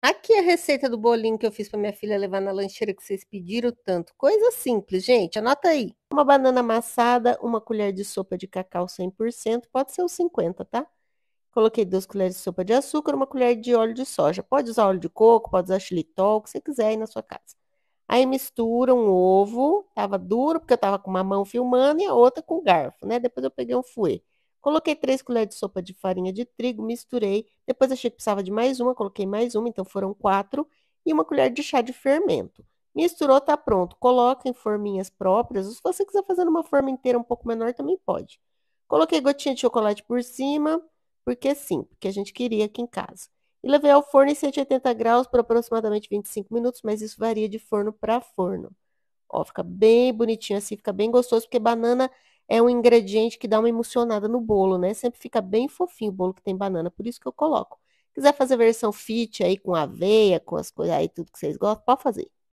Aqui a receita do bolinho que eu fiz para minha filha levar na lancheira que vocês pediram tanto. Coisa simples, gente. Anota aí. Uma banana amassada, uma colher de sopa de cacau 100%, pode ser os 50, tá? Coloquei duas colheres de sopa de açúcar, uma colher de óleo de soja. Pode usar óleo de coco, pode usar xilitol, o que você quiser aí na sua casa. Aí mistura um ovo, tava duro porque eu tava com uma mão filmando e a outra com garfo, né? Depois eu peguei um fouet. Coloquei três colheres de sopa de farinha de trigo, misturei. Depois achei que precisava de mais uma, coloquei mais uma, então foram quatro. E uma colher de chá de fermento. Misturou, tá pronto. Coloca em forminhas próprias. Se você quiser fazer numa forma inteira um pouco menor, também pode. Coloquei gotinha de chocolate por cima, porque sim, porque a gente queria aqui em casa. E levei ao forno em 180 graus por aproximadamente 25 minutos, mas isso varia de forno para forno. Ó, fica bem bonitinho assim, fica bem gostoso, porque banana é um ingrediente que dá uma emocionada no bolo, né? Sempre fica bem fofinho o bolo que tem banana, por isso que eu coloco. Quiser fazer versão fit aí com aveia, com as coisas aí, tudo que vocês gostam, pode fazer.